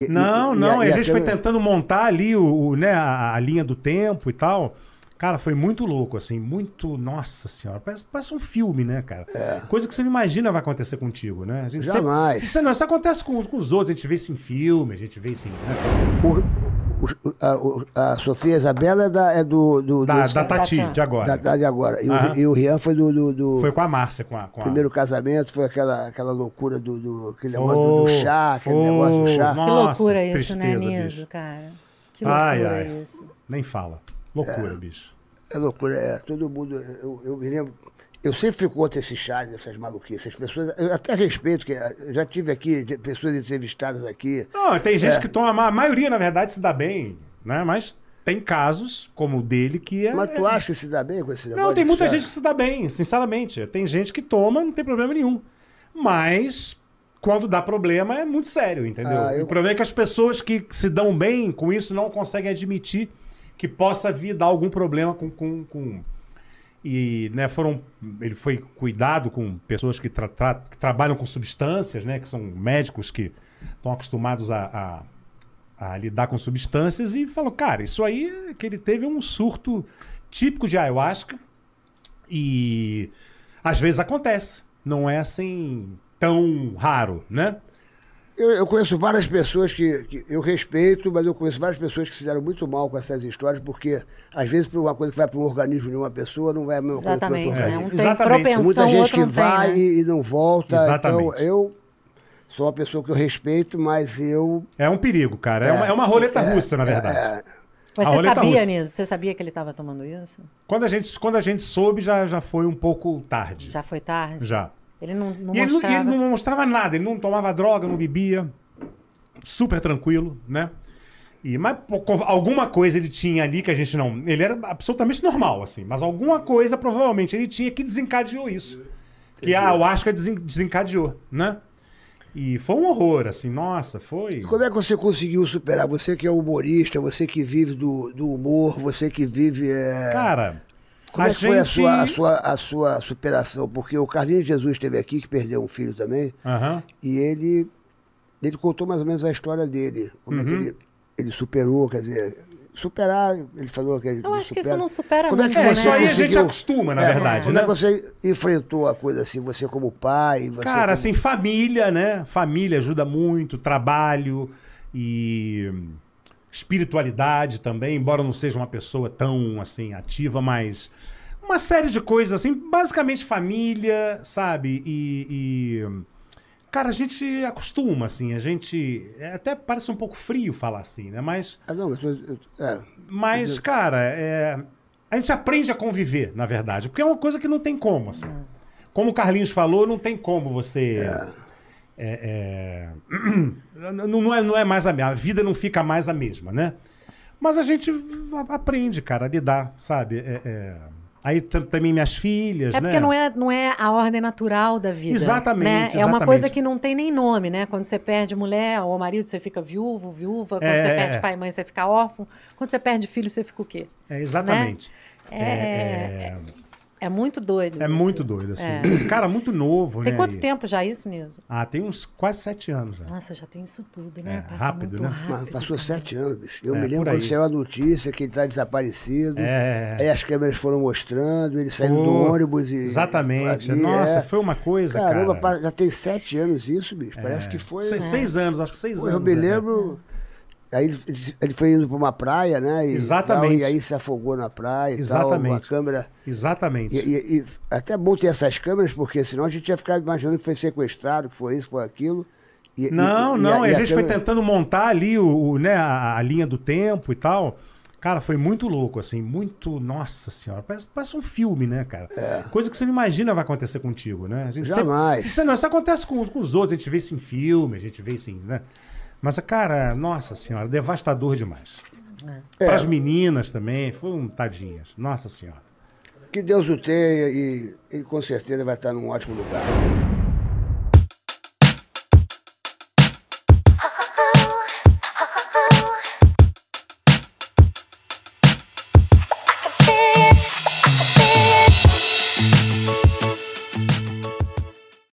E, não, e, não, e a, a gente câmera... foi tentando montar ali o, o né, a, a, linha do tempo e tal. Cara, foi muito louco, assim, muito. Nossa senhora, parece, parece um filme, né, cara? É. Coisa que você não imagina vai acontecer contigo, né? A gente Jamais. Sempre, isso, é, não, isso acontece com, com, os outros, a gente vê isso em filme, a gente vê isso em. Né? O, o, a, a, Sofia Isabela é, da, é do, do, da, do, da, Tati, de agora. Da, da de agora. E, uhum. o, e o Rian foi do, do, do, Foi com a Márcia, com a. Com a... Primeiro casamento, foi aquela, aquela loucura do. do aquele negócio oh, do, chá, aquele oh, negócio do chá. Nossa, que loucura isso, né, Niso, cara? Que loucura ai, ai. isso. Nem fala. Loucura, é, bicho. É loucura, é. Todo mundo. Eu, eu me lembro. Eu sempre fico contra esses chás, essas maluquices. essas pessoas, eu até respeito, que já tive aqui pessoas entrevistadas aqui. Não, tem gente é. que toma. A maioria, na verdade, se dá bem, né? Mas tem casos, como o dele, que é. Mas tu acha que se dá bem com esse negócio? Não, tem muita chá? gente que se dá bem, sinceramente. Tem gente que toma, não tem problema nenhum. Mas. Quando dá problema é muito sério, entendeu? Ah, eu... O problema é que as pessoas que se dão bem com isso não conseguem admitir que possa vir dar algum problema com. com, com... E né, foram, ele foi cuidado com pessoas que, tra tra que trabalham com substâncias, né, que são médicos que estão acostumados a, a, a lidar com substâncias, e falou: cara, isso aí é que ele teve é um surto típico de ayahuasca, e às vezes acontece, não é assim tão raro, né? Eu, eu, conheço várias pessoas que, que, eu respeito, mas eu conheço várias pessoas que se deram muito mal com essas histórias, porque às vezes por uma coisa que vai para o organismo de uma pessoa não vai a mesma Exatamente, coisa para o Né? Um Exatamente. Propensão, Muita gente que vai tem, né? e não volta. Então Exatamente. Então eu sou uma pessoa que eu respeito, mas eu. É um perigo, cara. É, é uma, é uma roleta é, é russa, na é, verdade. É. Mas você sabia russa. nisso? Você sabia que ele estava tomando isso? Quando a gente, quando a gente soube, já, já foi um pouco tarde. Já foi tarde? Já. Ele não, não ele mostrava. Não, ele não mostrava nada, ele não tomava droga, não bebia. Super tranquilo, né? E, mas alguma coisa ele tinha ali que a gente não. Ele era absolutamente normal, assim. Mas alguma coisa provavelmente ele tinha que desencadeou isso. Que a Ayahuasca desencadeou, né? E foi um horror, assim, nossa, foi. E como é que você conseguiu superar? Você que é humorista, você que vive do, do humor, você que vive. É... Cara. Como a é que gente... foi a sua, a, sua, a sua superação? Porque o Carlinhos Jesus esteve aqui, que perdeu um filho também, uhum. e ele, ele contou mais ou menos a história dele, como uhum. é que uhum. ele, ele superou, quer dizer, superar. Ele falou que ele Eu acho supera. que isso não supera como é que você né? Conseguiu... Aí a gente acostuma, na é, verdade. Como é né? é que você enfrentou a coisa assim, você como pai? Você Cara, como... assim, família, né? Família ajuda muito, trabalho e espiritualidade também, embora não seja uma pessoa tão assim ativa, mas uma série de coisas assim, basicamente família, sabe? E, e, cara, a gente acostuma assim, a gente é, até parece um pouco frio falar assim, né? Mas ah, mas é, é, cara, é, a gente aprende a conviver, na verdade, porque é uma coisa que não tem como assim. Como o Carlinhos falou, não tem como você é é, é... Não, é, não é mais a mesma. A vida não fica mais a mesma, né? Mas a gente aprende, cara, a lidar, sabe? É, é Aí também minhas filhas, é né? porque não é, não é a ordem natural da vida. Exatamente, né? exatamente, É uma coisa que não tem nem nome, né? Quando você perde mulher ou marido, você fica viúvo, viúva. Quando é, você é, perde pai e mãe, você fica órfão. Quando você perde filho, você fica o quê? É, exatamente. Né? É, é, é muito doido. É isso. muito doido, assim. É. Cara, muito novo, tem né? Tem quanto tempo já isso, Nilson? Ah, tem uns quase sete anos já. Nossa, já tem isso tudo, né? É, rápido, né? Rápido. Mas passou sete anos, bicho. Eu é, me lembro quando saiu a notícia que ele tá desaparecido. É. é, é. Aí as câmeras foram mostrando, ele saindo oh, do ônibus e. Exatamente. Nossa, é. foi uma coisa. Caramba, cara. já tem sete anos isso, bicho. Parece que foi. seis anos, acho que seis Pô, anos. Eu me lembro. Aí ele, ele, foi indo para uma praia, né? E, Exatamente. Tal, e aí se afogou na praia e Exatamente. tal, uma câmera. Exatamente. E, e, e, até bom ter essas câmeras, porque senão a gente ia ficar imaginando que foi sequestrado, que foi isso, que foi aquilo. E, não, não, a, a, gente câmera... foi tentando montar ali o, o né, a, a, linha do tempo e tal. Cara, foi muito louco, assim, muito. Nossa senhora, parece, parece um filme, né, cara? É. Coisa que você não imagina vai acontecer contigo, né? A gente Jamais. Sempre, isso, não, isso acontece com, com os outros, a gente vê isso em filme, a gente vê isso em. Né? Mas, cara, nossa senhora, devastador demais. É. Para as meninas também, foram tadinhas. Nossa senhora. Que Deus o tenha e ele com certeza vai estar num ótimo lugar.